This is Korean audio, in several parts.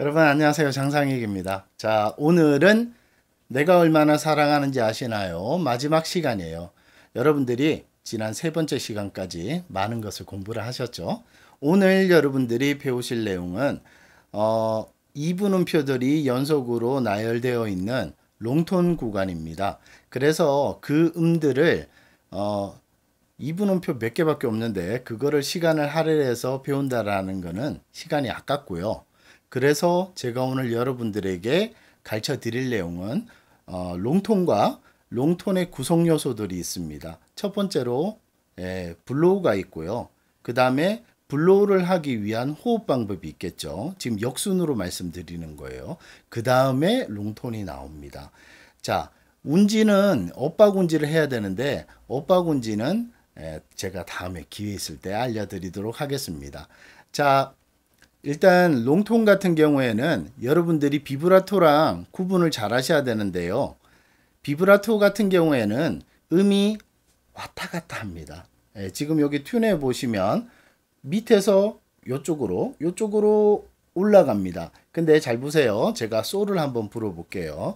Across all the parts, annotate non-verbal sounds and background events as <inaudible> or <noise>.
여러분 안녕하세요 장상익입니다 자 오늘은 내가 얼마나 사랑하는지 아시나요 마지막 시간이에요 여러분들이 지난 세 번째 시간까지 많은 것을 공부를 하셨죠 오늘 여러분들이 배우실 내용은 어, 이분음표들이 연속으로 나열되어 있는 롱톤 구간입니다 그래서 그 음들을 어, 이분음표몇 개밖에 없는데 그거를 시간을 할애해서 배운다라는 것은 시간이 아깝고요 그래서 제가 오늘 여러분들에게 가르쳐 드릴 내용은 어, 롱톤과 롱톤의 구성 요소들이 있습니다. 첫 번째로 예, 블로우가 있고요. 그 다음에 블로우를 하기 위한 호흡 방법이 있겠죠. 지금 역순으로 말씀드리는 거예요. 그 다음에 롱톤이 나옵니다. 자, 운지는 엇박운지를 해야 되는데 엇박운지는 예, 제가 다음에 기회 있을 때 알려드리도록 하겠습니다. 자, 일단 롱톤 같은 경우에는 여러분들이 비브라토랑 구분을 잘 하셔야 되는데요. 비브라토 같은 경우에는 음이 왔다 갔다 합니다. 예, 지금 여기 튠에 보시면 밑에서 이쪽으로 이쪽으로 올라갑니다. 근데 잘 보세요. 제가 소를 한번 불어볼게요.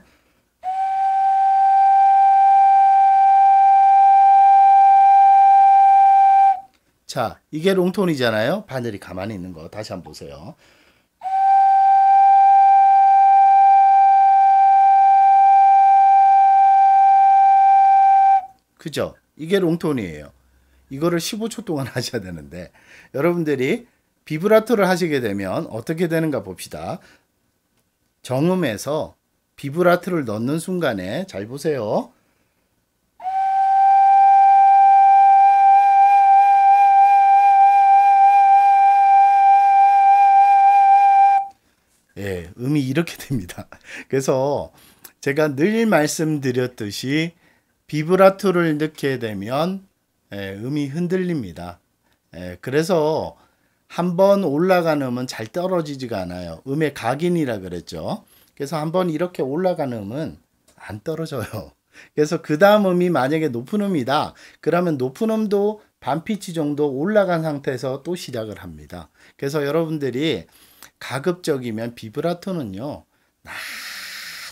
자, 이게 롱톤이잖아요. 바늘이 가만히 있는 거 다시 한번 보세요. 그죠? 이게 롱톤이에요. 이거를 15초 동안 <laughs> 하셔야 되는데 여러분들이 비브라토를 하시게 되면 어떻게 되는가 봅시다. 정음에서 비브라토를 넣는 순간에 잘 보세요. 예, 음이 이렇게 <laughs> 됩니다. 그래서 제가 늘 말씀드렸듯이 비브라토를 넣게 되면 예, 음이 흔들립니다. 예, 그래서 한번 올라간 음은 잘 떨어지지가 않아요. 음의 각인이라 그랬죠. 그래서 한번 이렇게 올라간 음은 안 떨어져요. <laughs> 그래서 그 다음 음이 만약에 높은 음이다. 그러면 높은 음도 반피치 정도 올라간 상태에서 또 시작을 합니다. 그래서 여러분들이 가급적이면 비브라토는요.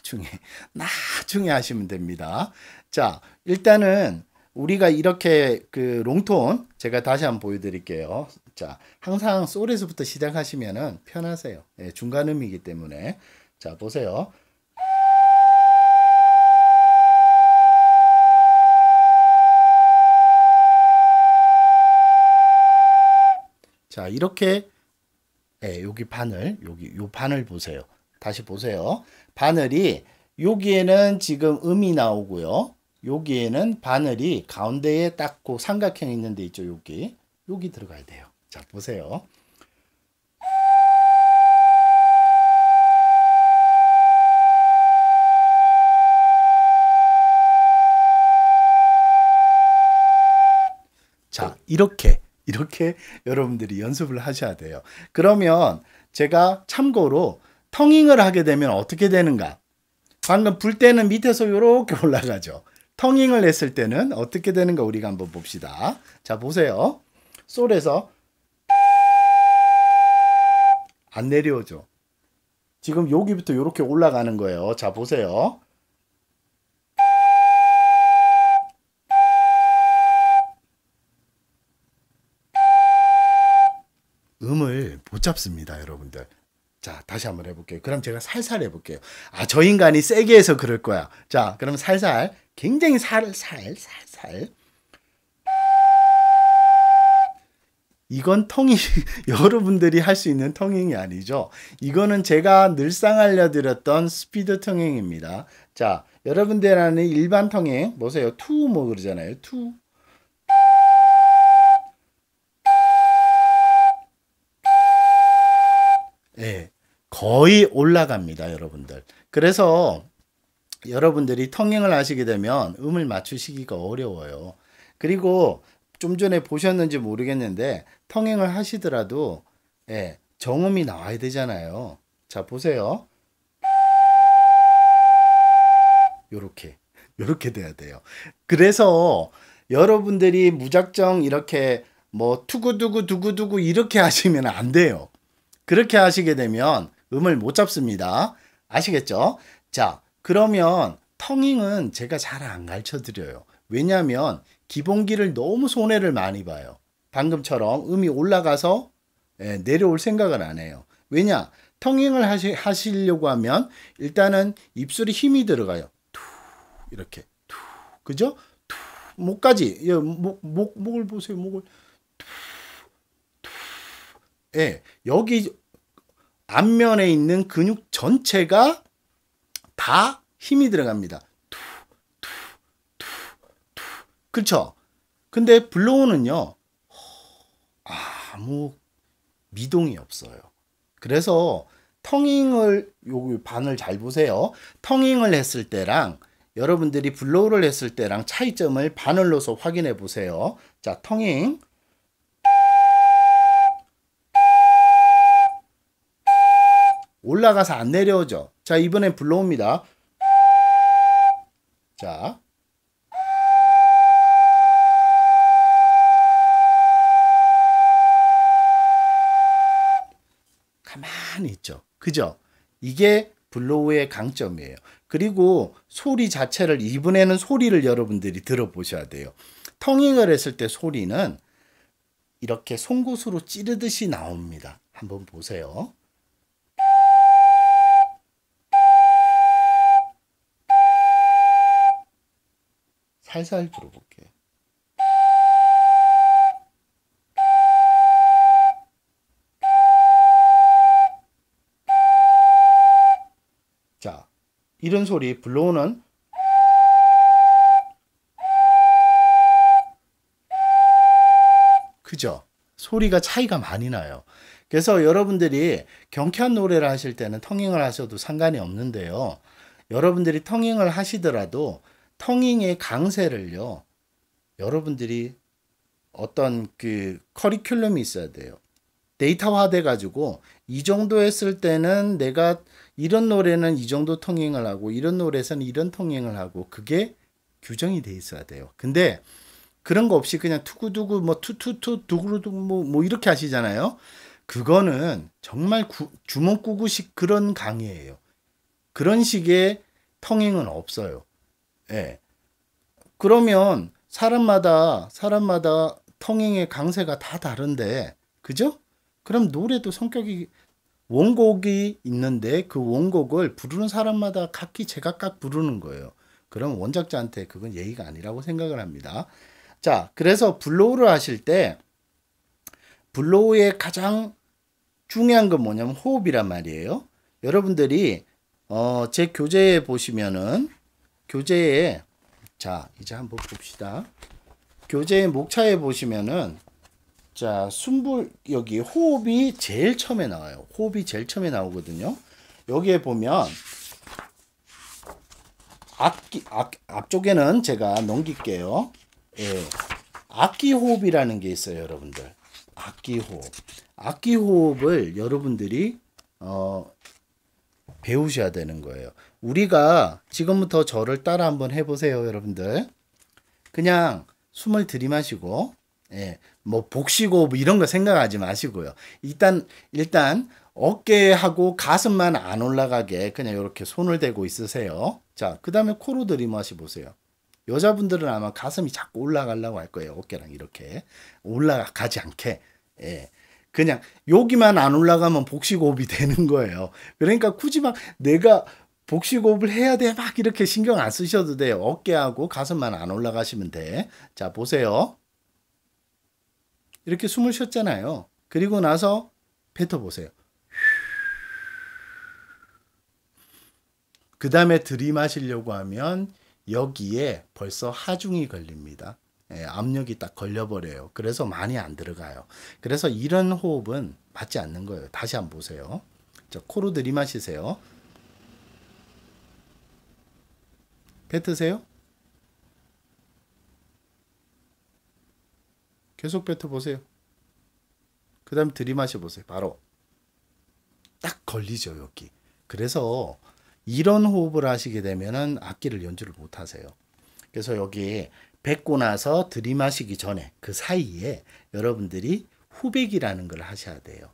나중에 <laughs> 나중에 하시면 됩니다. 자, 일단은 우리가 이렇게 그 롱톤 제가 다시 한번 보여드릴게요. 자, 항상 솔에서부터 시작하시면은 편하세요. 예, 중간 음이기 때문에 자 보세요. 자 이렇게 예, 여기 바늘, 여기 요 바늘 보세요. 다시 보세요. 바늘이 여기에는 지금 음이 나오고요. 여기에는 바늘이 가운데에 딱고 삼각형 있는 데 있죠. 여기. 여기 들어가야 돼요. 자, 보세요. 자, 이렇게 이렇게 여러분들이 연습을 하셔야 돼요. 그러면 제가 참고로 텅잉을 하게 되면 어떻게 되는가? 방금 불 때는 밑에서 이렇게 올라가죠. 텅잉을 했을 때는 어떻게 되는가 우리가 한번 봅시다. 자 보세요. 솔에서 안 내려오죠. 지금 여기부터 이렇게 올라가는 거예요. 자 보세요. 붙잡습니다, 여러분들. 자, 다시 한번 해볼게요. 그럼 제가 살살 해볼게요. 아, 저 인간이 세게 해서 그럴 거야. 자, 그럼 살살, 굉장히 살살, 살살. 이건 통이 <laughs> 여러분들이 할 수 있는 통행이 아니죠. 이거는 제가 늘상 알려드렸던 스피드 통행입니다. 자, 여러분들 아는 일반 통행 보세요. 투 뭐 그러잖아요. 투 예, 거의 올라갑니다, 여러분들. 그래서 여러분들이 통행을 하시게 되면 음을 맞추시기가 어려워요. 그리고 좀 전에 보셨는지 모르겠는데 통행을 하시더라도 예, 정음이 나와야 되잖아요. 자, 보세요. 요렇게. 요렇게 돼야 돼요. 그래서 여러분들이 무작정 이렇게 뭐 투구두구 두구두구 이렇게 하시면 안 돼요. 그렇게 하시게 되면 음을 못 잡습니다. 아시겠죠? 자, 그러면 텅잉은 제가 잘 안 가르쳐 드려요. 왜냐하면 기본기를 너무 손해를 많이 봐요. 방금처럼 음이 올라가서 예, 내려올 생각을 안 해요. 왜냐? 텅잉을 하시, 하시려고 하면 일단은 입술에 힘이 들어가요. 툭 이렇게 툭 그죠? 툭 목까지 예, 목, 목, 목을 보세요. 목을 예, 여기 앞면에 있는 근육 전체가 다 힘이 들어갑니다. 투, 투, 투, 투. 그렇죠? 근데 블로우는요. 아무 미동이 없어요. 그래서 텅잉을 요 반을 잘 보세요. 텅잉을 했을 때랑 여러분들이 블로우를 했을 때랑 차이점을 바늘로서 확인해 보세요. 자, 텅잉 올라가서 안 내려오죠. 자, 이번엔 불러옵니다. 자. 가만히 있죠. 그죠? 이게 블로우의 강점이에요. 그리고 소리 자체를 이번에는 소리를 여러분들이 들어보셔야 돼요. 터닝을 했을 때 소리는 이렇게 송곳으로 찌르듯이 나옵니다. 한번 보세요. 살살 들어볼게. 자, 이런 소리 블로우는 그죠? 소리가 차이가 많이 나요. 그래서 여러분들이 경쾌한 노래를 하실 때는 텅잉을 하셔도 상관이 없는데요. 여러분들이 텅잉을 하시더라도 통인의 강세를요, 여러분들이 어떤 그 커리큘럼이 있어야 돼요. 데이터화 돼가지고 이 정도 했을 때는 내가 이런 노래는 이 정도 통행을 하고 이런 노래에서는 이런 통행을 하고 그게 규정이 돼 있어야 돼요. 근데 그런 거 없이 그냥 투구두구 뭐 투투투 두구두 뭐, 뭐 이렇게 하시잖아요. 그거는 정말 구, 주먹구구식 그런 강의예요. 그런 식의 통행은 없어요. 예. 그러면 사람마다 사람마다 통행의 강세가 다 다른데 그죠? 그럼 노래도 성격이 원곡이 있는데 그 원곡을 부르는 사람마다 각기 제각각 부르는 거예요. 그럼 원작자한테 그건 예의가 아니라고 생각을 합니다. 자, 그래서 블로우를 하실 때 블로우의 가장 중요한 건 뭐냐면 호흡이란 말이에요. 여러분들이 어, 제 교재에 보시면은 교재에 자 이제 한번 봅시다. 교재의 목차에 보시면은 자순불 여기 호흡이 제일 처음에 나와요. 호흡이 제일 처음에 나오거든요. 여기에 보면 앞기, 앞, 앞쪽에는 제가 넘길게요. 예. 악기 호흡이라는 게 있어요, 여러분들. 악기 호흡. 악기 호흡을 여러분들이 어, 배우셔야 되는 거예요. 우리가 지금부터 저를 따라 한번 해보세요, 여러분들. 그냥 숨을 들이마시고, 예, 뭐 복시고 뭐 이런 거 생각하지 마시고요. 일단 일단 어깨하고 가슴만 안 올라가게 그냥 이렇게 손을 대고 있으세요. 자, 그 다음에 코로 들이마시 보세요. 여자분들은 아마 가슴이 자꾸 올라가려고 할 거예요. 어깨랑 이렇게 올라가지 않게. 예. 그냥 여기만 안 올라가면 복식호흡이 되는 거예요. 그러니까 굳이 막 내가 복식호흡을 해야 돼. 막 이렇게 신경 안 쓰셔도 돼요. 어깨하고 가슴만 안 올라가시면 돼. 자, 보세요. 이렇게 숨을 쉬었잖아요. 그리고 나서 뱉어보세요. 그 다음에 들이마시려고 하면 여기에 벌써 하중이 걸립니다. 예, 압력이 딱 걸려버려요. 그래서 많이 안 들어가요. 그래서 이런 호흡은 맞지 않는 거예요. 다시 한번 보세요. 자, 코로 들이마시세요. 뱉으세요. 계속 뱉어보세요. 그 다음 들이마셔보세요. 바로. 딱 걸리죠, 여기. 그래서 이런 호흡을 하시게 되면은 악기를 연주를 못 하세요. 그래서 여기 뱉고 나서 들이마시기 전에 그 사이에 여러분들이 후백이라는 걸 하셔야 돼요.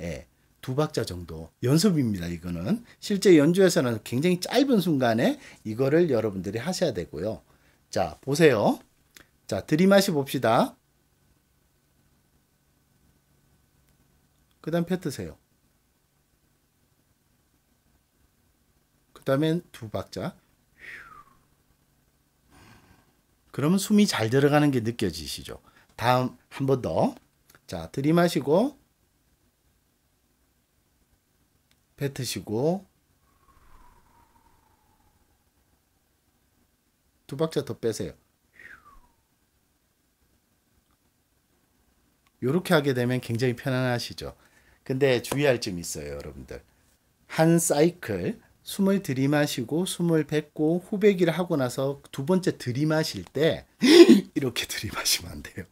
예. 두 박자 정도 연습입니다. 이거는 실제 연주에서는 굉장히 짧은 순간에 이거를 여러분들이 하셔야 되고요. 자, 보세요. 자, 들이마시 봅시다. 그 다음 뱉트세요그 다음엔 두 박자. 그러면 숨이 잘 들어가는 게 느껴지시죠? 다음 한 번 더. 자, 들이마시고 뱉으시고 두 박자 더 빼세요. 이렇게 하게 되면 굉장히 편안하시죠. 근데 주의할 점이 있어요, 여러분들. 한 사이클 숨을 들이마시고 숨을 뱉고 후배기를 하고 나서 두 번째 들이마실 때 <gasps> 이렇게 들이마시면 안 돼요.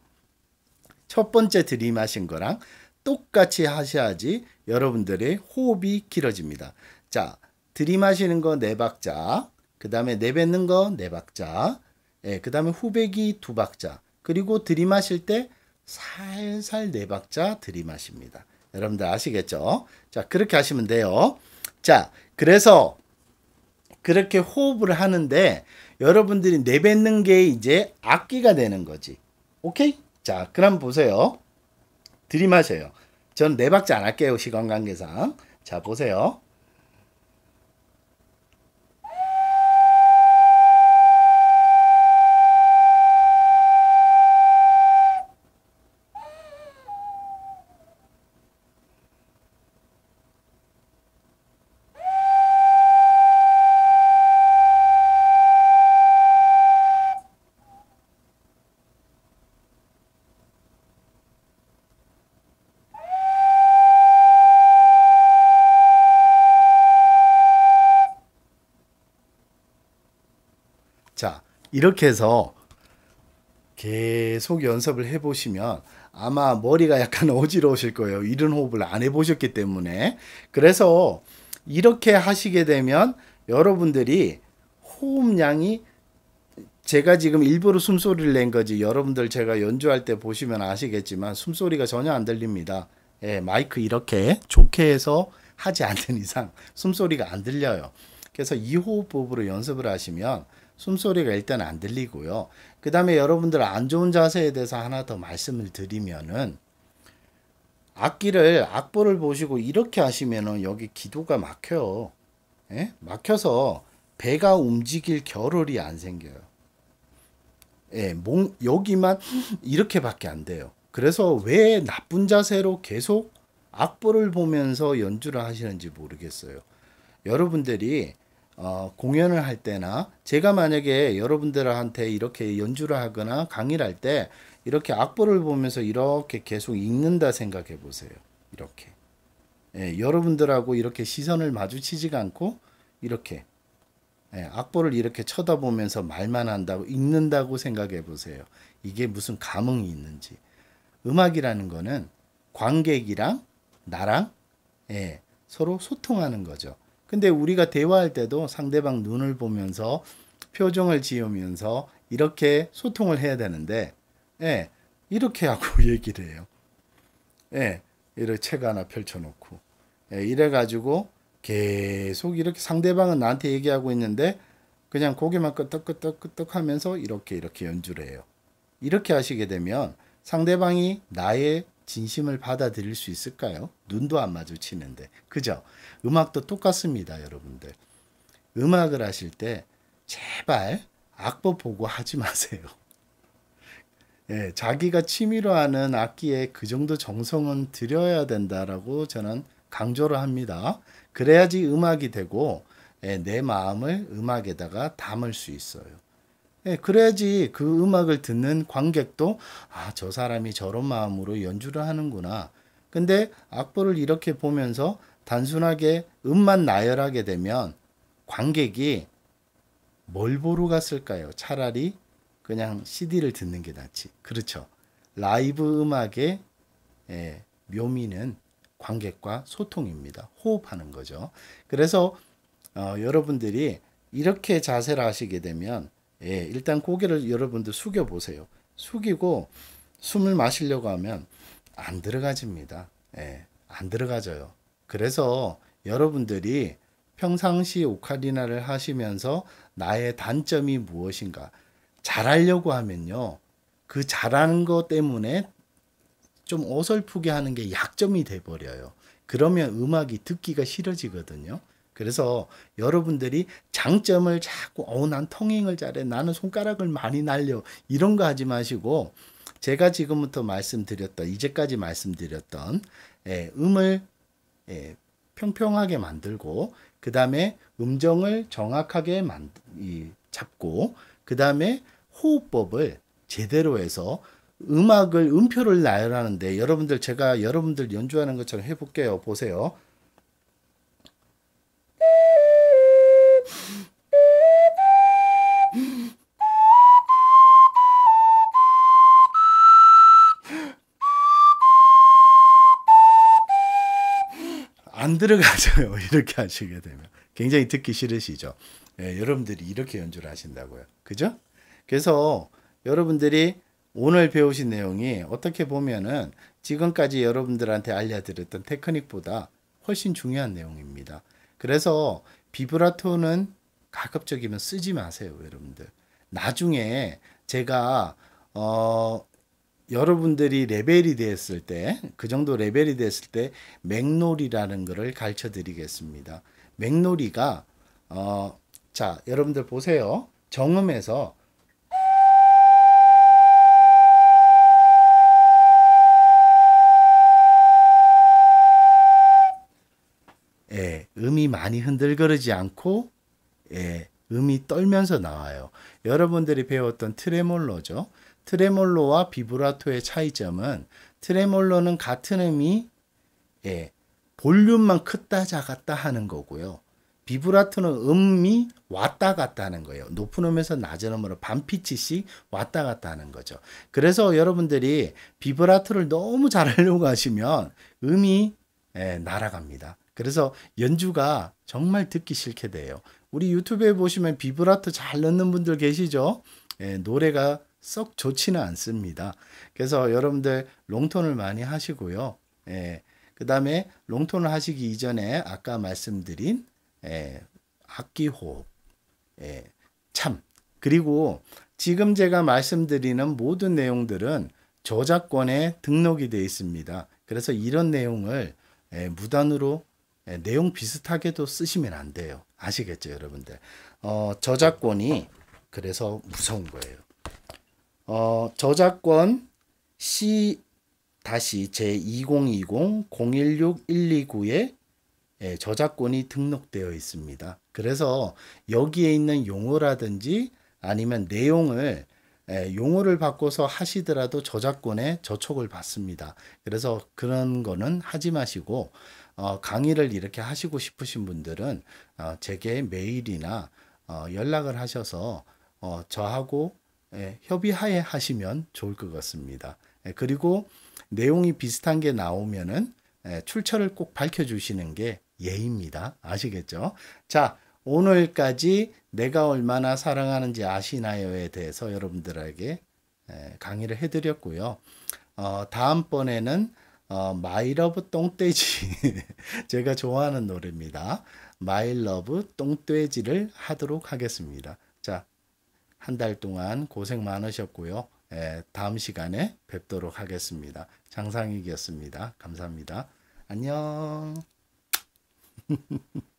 첫 번째 들이마신 거랑 똑같이 하셔야지 여러분들의 호흡이 길어집니다. 자, 들이마시는 거 네 박자, 그 다음에 내뱉는 거 네 박자, 예, 그 다음에 후배기 두 박자, 그리고 들이마실 때 살살 네 박자 들이마십니다. 여러분들 아시겠죠? 자, 그렇게 하시면 돼요. 자, 그래서 그렇게 호흡을 하는데 여러분들이 내뱉는 게 이제 악기가 되는 거지. 오케이? 자, 그럼 보세요. 들이마셔요. 전네 박자 안 할게요. 시간 관계상. 자, 보세요. 이렇게 해서 계속 연습을 해보시면 아마 머리가 약간 <laughs> 어지러우실 거예요. 이런 호흡을 안 해보셨기 때문에. 그래서 이렇게 하시게 되면 여러분들이 호흡량이 제가 지금 일부러 숨소리를 낸 거지 여러분들 제가 연주할 때 보시면 아시겠지만 숨소리가 전혀 안 들립니다. 예, 마이크 이렇게 좋게 해서 하지 않는 이상 숨소리가 안 들려요. 그래서 이 호흡법으로 연습을 하시면 숨소리가 일단 안 들리고요. 그 다음에 여러분들 안 좋은 자세에 대해서 하나 더 말씀을 드리면은 악기를 악보를 보시고 이렇게 하시면은 여기 기도가 막혀요. 예? 막혀서 배가 움직일 겨를이안 생겨요. 예, 목 여기만 이렇게밖에 안 돼요. 그래서 왜 나쁜 자세로 계속 악보를 보면서 연주를 하시는지 모르겠어요. 여러분들이 어, 공연을 할 때나 제가 만약에 여러분들한테 이렇게 연주를 하거나 강의를 할 때 이렇게 악보를 보면서 이렇게 계속 읽는다 생각해 보세요. 이렇게. 예, 여러분들하고 이렇게 시선을 마주치지가 않고 이렇게 예, 악보를 이렇게 쳐다보면서 말만 한다고 읽는다고 생각해 보세요. 이게 무슨 감흥이 있는지. 음악이라는 거는 관객이랑 나랑 예, 서로 소통하는 거죠. 근데 우리가 대화할 때도 상대방 눈을 보면서 표정을 지으면서 이렇게 소통을 해야 되는데, 예, 이렇게 하고 <laughs> 얘기를 해요. 예, 이렇게 책 하나 펼쳐놓고. 예, 이래가지고 계속 이렇게 상대방은 나한테 얘기하고 있는데, 그냥 고개만 끄덕끄덕끄덕 하면서 이렇게 이렇게 연주를 해요. 이렇게 하시게 되면 상대방이 나의 진심을 받아들일 수 있을까요? 눈도 안 마주치는데. 그죠? 음악도 똑같습니다, 여러분들. 음악을 하실 때 제발 악보 보고 하지 마세요. <laughs> 예, 자기가 취미로 하는 악기에 그 정도 정성은 들여야 된다라고 저는 강조를 합니다. 그래야지 음악이 되고 예, 내 마음을 음악에다가 담을 수 있어요. 예, 그래야지 그 음악을 듣는 관객도 아, 저 사람이 저런 마음으로 연주를 하는구나. 근데 악보를 이렇게 보면서 단순하게 음만 나열하게 되면 관객이 뭘 보러 갔을까요? 차라리 그냥 CD를 듣는 게 낫지. 그렇죠. 라이브 음악의 예, 묘미는 관객과 소통입니다. 호흡하는 거죠. 그래서 어, 여러분들이 이렇게 자세를 하시게 되면 예, 일단 고개를 여러분들 숙여 보세요. 숙이고 숨을 마시려고 하면 안 들어가집니다. 예, 안 들어가져요. 그래서 여러분들이 평상시 오카리나를 하시면서 나의 단점이 무엇인가 잘하려고 하면요. 그 잘하는 것 때문에 좀 어설프게 하는 게 약점이 돼 버려요. 그러면 음악이 듣기가 싫어지거든요. 그래서 여러분들이 장점을 자꾸 어난 통행을 잘해 나는 손가락을 많이 날려 이런 거 하지 마시고 제가 지금부터 말씀드렸던 이제까지 말씀드렸던 예, 음을 예, 평평하게 만들고 그 다음에 음정을 정확하게 만, 이, 잡고 그 다음에 호흡법을 제대로 해서 음악을 음표를 나열하는데 여러분들 제가 여러분들 연주하는 것처럼 해볼게요 보세요 들어가져요. <laughs> 이렇게 하시게 되면 굉장히 듣기 싫으시죠. 예, 여러분들이 이렇게 연주를 하신다고요. 그죠? 그래서 여러분들이 오늘 배우신 내용이 어떻게 보면은 지금까지 여러분들한테 알려드렸던 테크닉보다 훨씬 중요한 내용입니다. 그래서 비브라토는 가급적이면 쓰지 마세요, 여러분들. 나중에 제가 어 여러분들이 레벨이 됐을 때, 그 정도 레벨이 됐을 때 맥놀이라는 것을 가르쳐 드리겠습니다. 맥놀이가 어, 자, 여러분들 보세요. 정음에서 예, 음이 많이 흔들거리지 않고 예, 음이 떨면서 나와요. 여러분들이 배웠던 트레몰로죠. 트레몰로와 비브라토의 차이점은 트레몰로는 같은 음이 예, 볼륨만 크다 작았다 하는 거고요. 비브라토는 음이 왔다 갔다 하는 거예요. 높은 음에서 낮은 음으로 반피치씩 왔다 갔다 하는 거죠. 그래서 여러분들이 비브라토를 너무 잘하려고 하시면 음이 예, 날아갑니다. 그래서 연주가 정말 듣기 싫게 돼요. 우리 유튜브에 보시면 비브라토 잘 넣는 분들 계시죠? 예, 노래가 썩 좋지는 않습니다. 그래서 여러분들 롱톤을 많이 하시고요. 예, 그 다음에 롱톤을 하시기 이전에 아까 말씀드린 예, 악기호흡, 예, 참. 그리고 지금 제가 말씀드리는 모든 내용들은 저작권에 등록이 되어 있습니다. 그래서 이런 내용을 예, 무단으로 예, 내용 비슷하게도 쓰시면 안 돼요. 아시겠죠, 여러분들? 어, 저작권이 그래서 무서운 거예요. 어, 저작권 C 다시 제202001619에 2 예, 저작권이 등록되어 있습니다. 그래서 여기에 있는 용어라든지 아니면 내용을 예, 용어를 바꿔서 하시더라도 저작권에 저촉을 받습니다. 그래서 그런 거는 하지 마시고 어, 강의를 이렇게 하시고 싶으신 분들은 어, 제게 메일이나 어, 연락을 하셔서 어, 저하고 예, 협의하에 하시면 좋을 것 같습니다. 예, 그리고 내용이 비슷한 게 나오면은 예, 출처를 꼭 밝혀주시는 게 예입니다. 아시겠죠? 자, 오늘까지 내가 얼마나 사랑하는지 아시나요에 대해서 여러분들에게 예, 강의를 해드렸고요. 어, 다음번에는 어, 마이러브 똥돼지 <laughs> 제가 좋아하는 노래입니다. 마일러브 똥돼지를 하도록 하겠습니다. 한달 동안 고생 많으셨고요. 예, 다음 시간에 뵙도록 하겠습니다. 장상익이었습니다. 감사합니다. 안녕. <laughs>